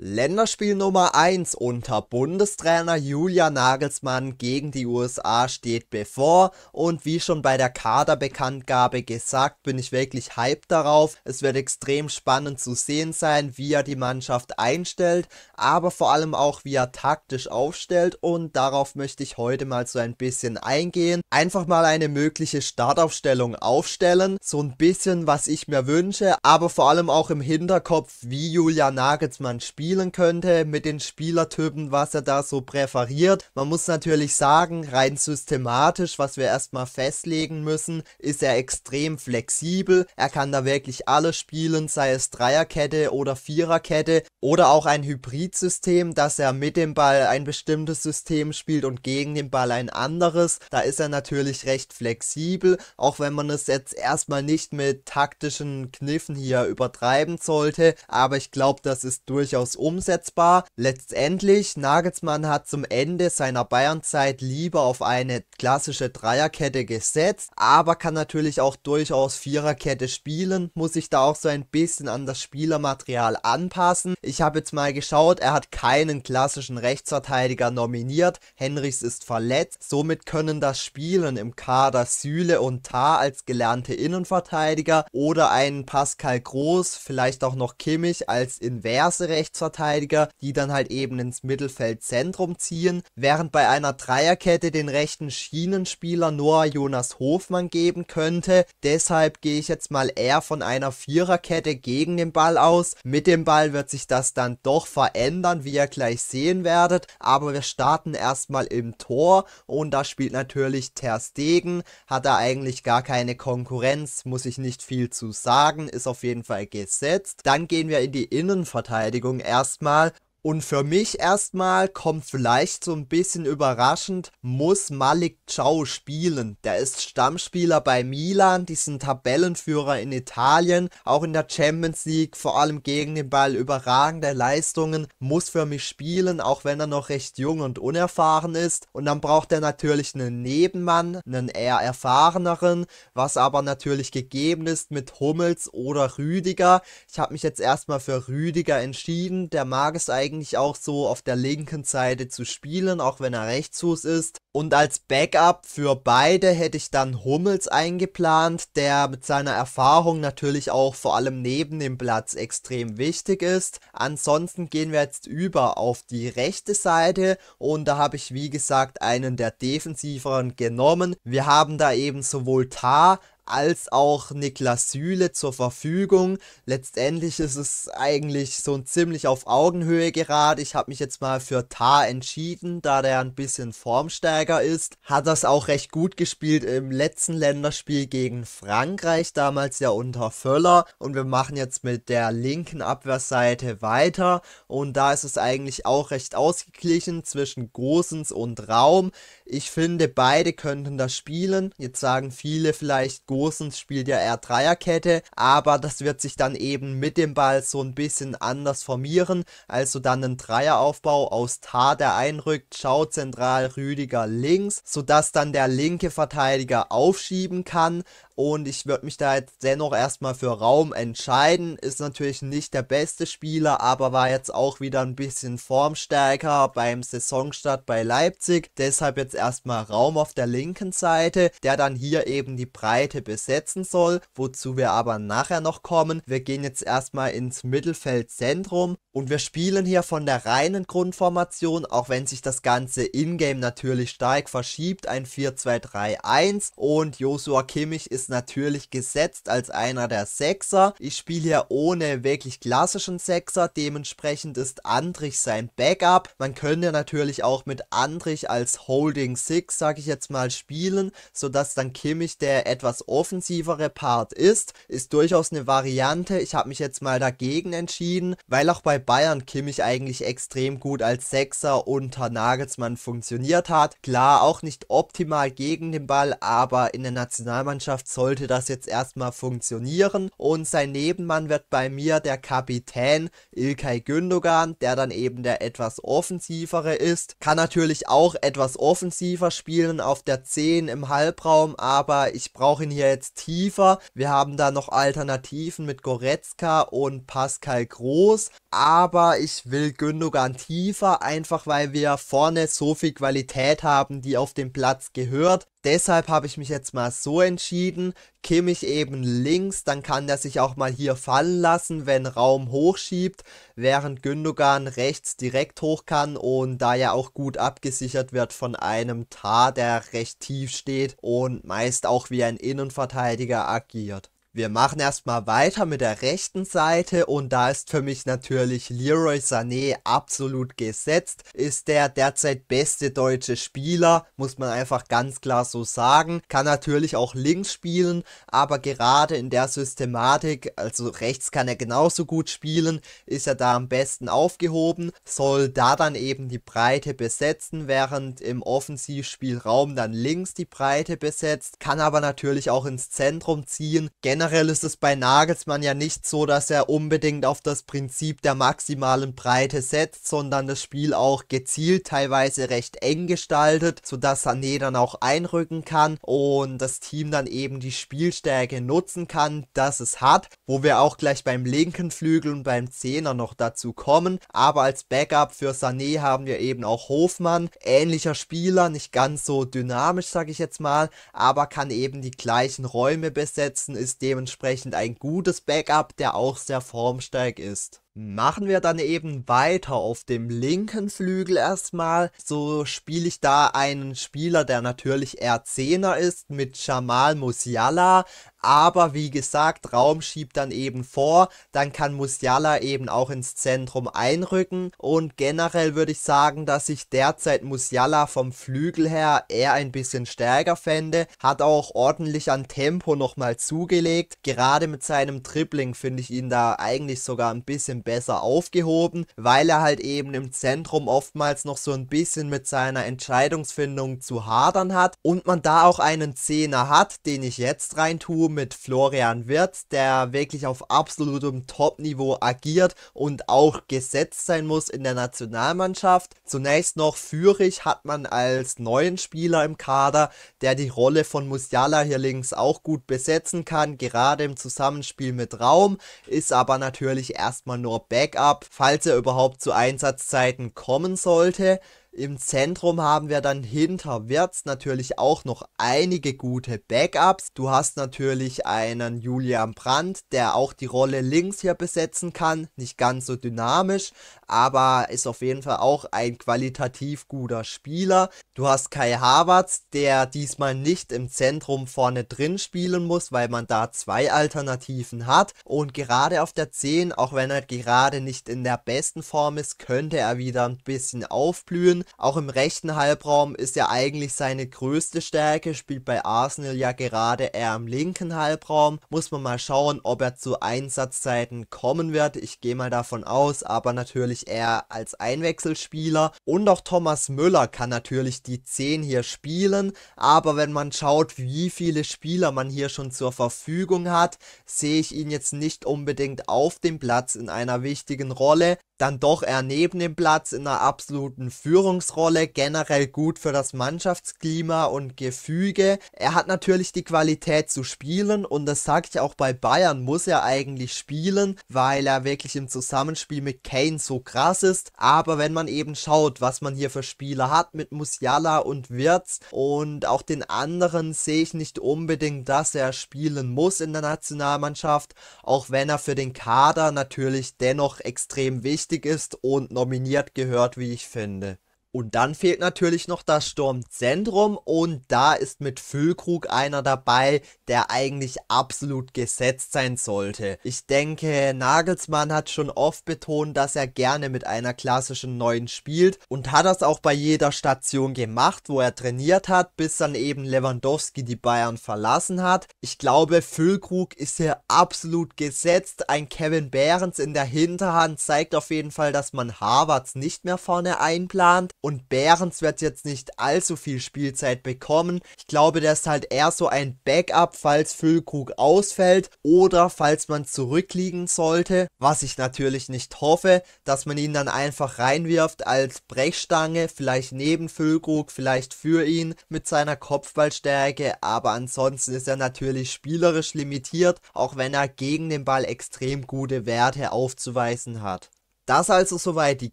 Länderspiel Nummer 1 unter Bundestrainer Julia Nagelsmann gegen die USA steht bevor und wie schon bei der Kaderbekanntgabe gesagt, bin ich wirklich hyped darauf. Es wird extrem spannend zu sehen sein, wie er die Mannschaft einstellt, aber vor allem auch wie er taktisch aufstellt und darauf möchte ich heute mal so ein bisschen eingehen. Einfach mal eine mögliche Startaufstellung aufstellen, so ein bisschen was ich mir wünsche, aber vor allem auch im Hinterkopf, wie Julia Nagelsmann spielt spielen könnte, mit den Spielertypen, was er da so präferiert. Man muss natürlich sagen, rein systematisch, was wir erstmal festlegen müssen, ist er extrem flexibel. Er kann da wirklich alles spielen, sei es Dreierkette oder Viererkette oder auch ein Hybridsystem, dass er mit dem Ball ein bestimmtes System spielt und gegen den Ball ein anderes. Da ist er natürlich recht flexibel, auch wenn man es jetzt erstmal nicht mit taktischen Kniffen hier übertreiben sollte. Aber ich glaube, das ist durchaus umsetzbar. Letztendlich, Nagelsmann hat zum Ende seiner Bayernzeit lieber auf eine klassische Dreierkette gesetzt, aber kann natürlich auch durchaus Viererkette spielen, muss sich da auch so ein bisschen an das Spielermaterial anpassen. Ich habe jetzt mal geschaut, er hat keinen klassischen Rechtsverteidiger nominiert, Henrichs ist verletzt, somit können das Spielen im Kader Süle und Tar als gelernte Innenverteidiger oder einen Pascal Groß, vielleicht auch noch Kimmich als inverse Rechtsverteidiger Linksverteidiger, die dann halt eben ins Mittelfeldzentrum ziehen, während bei einer Dreierkette den rechten Schienenspieler Noah Jonas Hofmann geben könnte. Deshalb gehe ich jetzt mal eher von einer Viererkette gegen den Ball aus. Mit dem Ball wird sich das dann doch verändern, wie ihr gleich sehen werdet. Aber wir starten erstmal im Tor und da spielt natürlich Ter Stegen. Hat er eigentlich gar keine Konkurrenz, muss ich nicht viel zu sagen, ist auf jeden Fall gesetzt. Dann gehen wir in die Innenverteidigung. Er erstmal und für mich erstmal kommt vielleicht so ein bisschen überraschend, muss Malik Ciao spielen. Der ist Stammspieler bei Milan, diesen Tabellenführer in Italien, auch in der Champions League, vor allem gegen den Ball überragende Leistungen, muss für mich spielen, auch wenn er noch recht jung und unerfahren ist. Und dann braucht er natürlich einen Nebenmann, einen eher erfahreneren, was aber natürlich gegeben ist mit Hummels oder Rüdiger. Ich habe mich jetzt erstmal für Rüdiger entschieden, der mag es eigentlich eigentlich auch so auf der linken Seite zu spielen, auch wenn er Rechtsfuß ist. Und als Backup für beide hätte ich dann Hummels eingeplant, der mit seiner Erfahrung natürlich auch vor allem neben dem Platz extrem wichtig ist. Ansonsten gehen wir jetzt über auf die rechte Seite und da habe ich wie gesagt einen der defensiveren genommen. Wir haben da eben sowohl Tar als auch Niklas Süle zur Verfügung. Letztendlich ist es eigentlich so ein ziemlich auf Augenhöhe gerade. Ich habe mich jetzt mal für Tar entschieden, da der ein bisschen formstärker ist. Hat das auch recht gut gespielt im letzten Länderspiel gegen Frankreich, damals ja unter Völler. Und wir machen jetzt mit der linken Abwehrseite weiter. Und da ist es eigentlich auch recht ausgeglichen zwischen Gosens und Raum. Ich finde, beide könnten das spielen. Jetzt sagen viele vielleicht, Gosens Gosens spielt ja eher Dreierkette, aber das wird sich dann eben mit dem Ball so ein bisschen anders formieren. Also dann ein Dreieraufbau aus Tar, der einrückt, Schau zentral, Rüdiger links, sodass dann der linke Verteidiger aufschieben kann. Und ich würde mich da jetzt dennoch erstmal für Raum entscheiden. Ist natürlich nicht der beste Spieler, aber war jetzt auch wieder ein bisschen formstärker beim Saisonstart bei Leipzig. Deshalb jetzt erstmal Raum auf der linken Seite, der dann hier eben die Breite besetzen soll, wozu wir aber nachher noch kommen. Wir gehen jetzt erstmal ins Mittelfeldzentrum und wir spielen hier von der reinen Grundformation, auch wenn sich das Ganze in-game natürlich stark verschiebt, ein 4-2-3-1 und Joshua Kimmich ist ist natürlich gesetzt als einer der Sechser. Ich spiele hier ohne wirklich klassischen Sechser, dementsprechend ist Andrich sein Backup. Man könnte natürlich auch mit Andrich als Holding Six, sage ich jetzt mal, spielen, sodass dann Kimmich der etwas offensivere Part ist. Ist durchaus eine Variante. Ich habe mich jetzt mal dagegen entschieden, weil auch bei Bayern Kimmich eigentlich extrem gut als Sechser unter Nagelsmann funktioniert hat. Klar, auch nicht optimal gegen den Ball, aber in der Nationalmannschaft sollte das jetzt erstmal funktionieren. Und sein Nebenmann wird bei mir der Kapitän Ilkay Gündogan, der dann eben der etwas offensivere ist. Kann natürlich auch etwas offensiver spielen auf der 10 im Halbraum, aber ich brauche ihn hier jetzt tiefer. Wir haben da noch Alternativen mit Goretzka und Pascal Groß, aber ich will Gündogan tiefer, einfach weil wir vorne so viel Qualität haben, die auf dem Platz gehört deshalb habe ich mich jetzt mal so entschieden. ich eben links, dann kann der sich auch mal hier fallen lassen, wenn Raum hochschiebt, während Gündogan rechts direkt hoch kann und da ja auch gut abgesichert wird von einem Tar, der recht tief steht und meist auch wie ein Innenverteidiger agiert. Wir machen erstmal weiter mit der rechten Seite und da ist für mich natürlich Leroy Sané absolut gesetzt. Ist der derzeit beste deutsche Spieler, muss man einfach ganz klar so sagen. Kann natürlich auch links spielen, aber gerade in der Systematik, also rechts kann er genauso gut spielen, ist er da am besten aufgehoben, soll da dann eben die Breite besetzen, während im Offensivspielraum dann links die Breite besetzt, kann aber natürlich auch ins Zentrum ziehen. Gen generell ist es bei Nagelsmann ja nicht so, dass er unbedingt auf das Prinzip der maximalen Breite setzt, sondern das Spiel auch gezielt teilweise recht eng gestaltet, sodass Sané dann auch einrücken kann und das Team dann eben die Spielstärke nutzen kann, dass es hat, wo wir auch gleich beim linken Flügel und beim Zehner noch dazu kommen. Aber als Backup für Sané haben wir eben auch Hofmann, ähnlicher Spieler, nicht ganz so dynamisch, sage ich jetzt mal, aber kann eben die gleichen Räume besetzen, ist dementsprechend ein gutes Backup, der auch sehr formstark ist machen wir dann eben weiter auf dem linken Flügel erstmal. So spiele ich da einen Spieler, der natürlich eher Zehner ist, mit Jamal Musiala. Aber wie gesagt, Raum schiebt dann eben vor, dann kann Musiala eben auch ins Zentrum einrücken. Und generell würde ich sagen, dass ich derzeit Musiala vom Flügel her eher ein bisschen stärker fände. Hat auch ordentlich an Tempo nochmal zugelegt. Gerade mit seinem Dribbling finde ich ihn da eigentlich sogar ein bisschen besser besser aufgehoben, weil er halt eben im Zentrum oftmals noch so ein bisschen mit seiner Entscheidungsfindung zu hadern hat und man da auch einen Zehner hat, den ich jetzt rein tue mit Florian Wirtz, der wirklich auf absolutem Top-Niveau agiert und auch gesetzt sein muss in der Nationalmannschaft. Zunächst noch Führig hat man als neuen Spieler im Kader, der die Rolle von Musiala hier links auch gut besetzen kann, gerade im Zusammenspiel mit Raum, ist aber natürlich erstmal nur nur Backup, falls er überhaupt zu Einsatzzeiten kommen sollte. Im Zentrum haben wir dann hinter Wirtz natürlich auch noch einige gute Backups. Du hast natürlich einen Julian Brandt, der auch die Rolle links hier besetzen kann. Nicht ganz so dynamisch, aber ist auf jeden Fall auch ein qualitativ guter Spieler. Du hast Kai Havertz, der diesmal nicht im Zentrum vorne drin spielen muss, weil man da zwei Alternativen hat. Und gerade auf der 10, auch wenn er gerade nicht in der besten Form ist, könnte er wieder ein bisschen aufblühen. Auch im rechten Halbraum ist er eigentlich seine größte Stärke, spielt bei Arsenal ja gerade eher im linken Halbraum. Muss man mal schauen, ob er zu Einsatzzeiten kommen wird. Ich gehe mal davon aus, aber natürlich eher als Einwechselspieler. Und auch Thomas Müller kann natürlich die 10 hier spielen, aber wenn man schaut, wie viele Spieler man hier schon zur Verfügung hat, sehe ich ihn jetzt nicht unbedingt auf dem Platz in einer wichtigen Rolle dann doch eher neben dem Platz in einer absoluten Führungsrolle, generell gut für das Mannschaftsklima und Gefüge. Er hat natürlich die Qualität zu spielen und das sage ich auch bei Bayern, muss er eigentlich spielen, weil er wirklich im Zusammenspiel mit Kane so krass ist. Aber wenn man eben schaut, was man hier für Spieler hat mit Musiala und Wirtz und auch den anderen sehe ich nicht unbedingt, dass er spielen muss in der Nationalmannschaft, auch wenn er für den Kader natürlich dennoch extrem wichtig ist wichtig ist und nominiert gehört, wie ich finde. Und dann fehlt natürlich noch das Sturmzentrum und da ist mit Füllkrug einer dabei, der eigentlich absolut gesetzt sein sollte. Ich denke, Nagelsmann hat schon oft betont, dass er gerne mit einer klassischen Neuen spielt und hat das auch bei jeder Station gemacht, wo er trainiert hat, bis dann eben Lewandowski die Bayern verlassen hat. Ich glaube, Füllkrug ist hier absolut gesetzt. Ein Kevin Behrens in der Hinterhand zeigt auf jeden Fall, dass man Harvards nicht mehr vorne einplant. Und Behrens wird jetzt nicht allzu viel Spielzeit bekommen. Ich glaube, der ist halt eher so ein Backup, falls Füllkrug ausfällt oder falls man zurückliegen sollte. Was ich natürlich nicht hoffe, dass man ihn dann einfach reinwirft als Brechstange, vielleicht neben Füllkrug, vielleicht für ihn mit seiner Kopfballstärke. Aber ansonsten ist er natürlich spielerisch limitiert, auch wenn er gegen den Ball extrem gute Werte aufzuweisen hat. Das also soweit die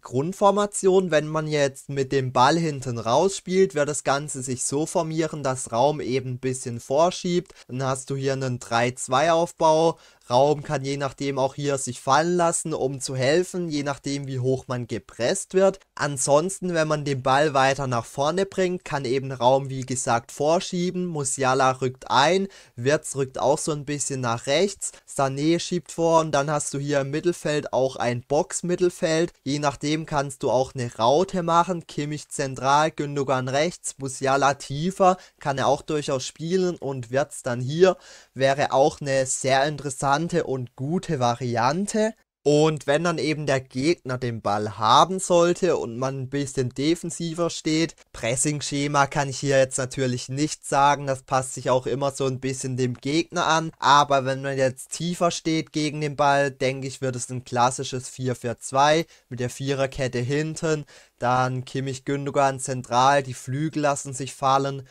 Grundformation. Wenn man jetzt mit dem Ball hinten raus spielt, wird das Ganze sich so formieren, dass Raum eben ein bisschen vorschiebt. Dann hast du hier einen 3-2-Aufbau Raum kann je nachdem auch hier sich fallen lassen, um zu helfen, je nachdem wie hoch man gepresst wird. Ansonsten, wenn man den Ball weiter nach vorne bringt, kann eben Raum wie gesagt vorschieben. Musiala rückt ein, Wirtz rückt auch so ein bisschen nach rechts, Sané schiebt vor und dann hast du hier im Mittelfeld auch ein Box-Mittelfeld. Je nachdem kannst du auch eine Raute machen, Kimmich zentral, Gündogan rechts, Musiala tiefer, kann er auch durchaus spielen und Wirtz dann hier. Wäre auch eine sehr interessante Variante und gute Variante. Und wenn dann eben der Gegner den Ball haben sollte und man ein bisschen defensiver steht, Pressing-Schema kann ich hier jetzt natürlich nicht sagen, das passt sich auch immer so ein bisschen dem Gegner an, aber wenn man jetzt tiefer steht gegen den Ball, denke ich, wird es ein klassisches 4-4-2 mit der Viererkette hinten, dann Kimmich Gündogan zentral, die Flügel lassen sich fallen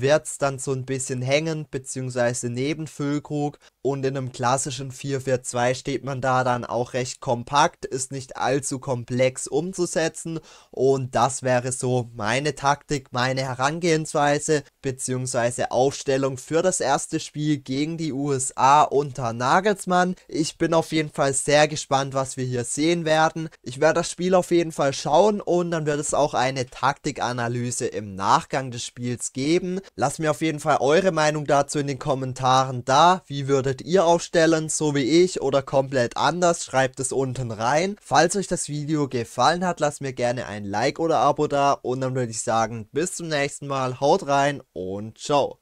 wird es dann so ein bisschen hängend bzw. neben Füllkrug und in einem klassischen 442 steht man da dann auch recht kompakt, ist nicht allzu komplex umzusetzen und das wäre so meine Taktik, meine Herangehensweise bzw. Aufstellung für das erste Spiel gegen die USA unter Nagelsmann. Ich bin auf jeden Fall sehr gespannt, was wir hier sehen werden. Ich werde das Spiel auf jeden Fall schauen und dann wird es auch eine Taktikanalyse im Nachgang des Spiels geben. Lasst mir auf jeden Fall eure Meinung dazu in den Kommentaren da. Wie würdet ihr aufstellen, so wie ich oder komplett anders? Schreibt es unten rein. Falls euch das Video gefallen hat, lasst mir gerne ein Like oder Abo da und dann würde ich sagen, bis zum nächsten Mal, haut rein und ciao.